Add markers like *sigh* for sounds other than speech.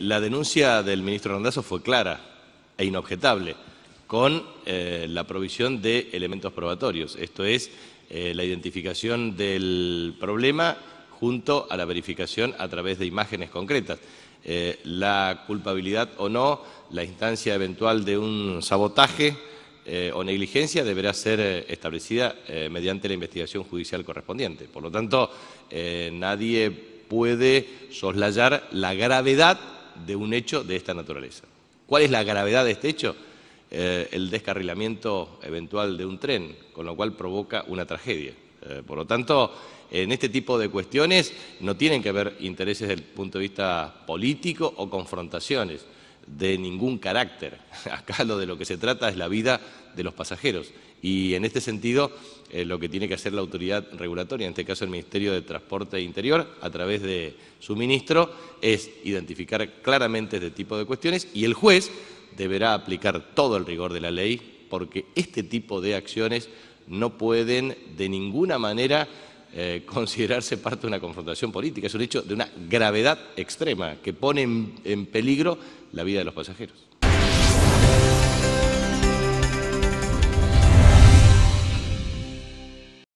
La denuncia del ministro Rondazo fue clara e inobjetable, con eh, la provisión de elementos probatorios, esto es, eh, la identificación del problema junto a la verificación a través de imágenes concretas. Eh, la culpabilidad o no, la instancia eventual de un sabotaje o negligencia deberá ser establecida mediante la investigación judicial correspondiente. Por lo tanto, nadie puede soslayar la gravedad de un hecho de esta naturaleza. ¿Cuál es la gravedad de este hecho? Eh, el descarrilamiento eventual de un tren, con lo cual provoca una tragedia. Eh, por lo tanto, en este tipo de cuestiones no tienen que haber intereses desde el punto de vista político o confrontaciones de ningún carácter. *laughs* Acá lo de lo que se trata es la vida de los pasajeros. Y en este sentido, eh, lo que tiene que hacer la autoridad regulatoria, en este caso el Ministerio de Transporte e Interior, a través de su ministro, es identificar claramente este tipo de cuestiones y el juez deberá aplicar todo el rigor de la ley porque este tipo de acciones no pueden de ninguna manera eh, considerarse parte de una confrontación política. Es un hecho de una gravedad extrema que pone en peligro la vida de los pasajeros.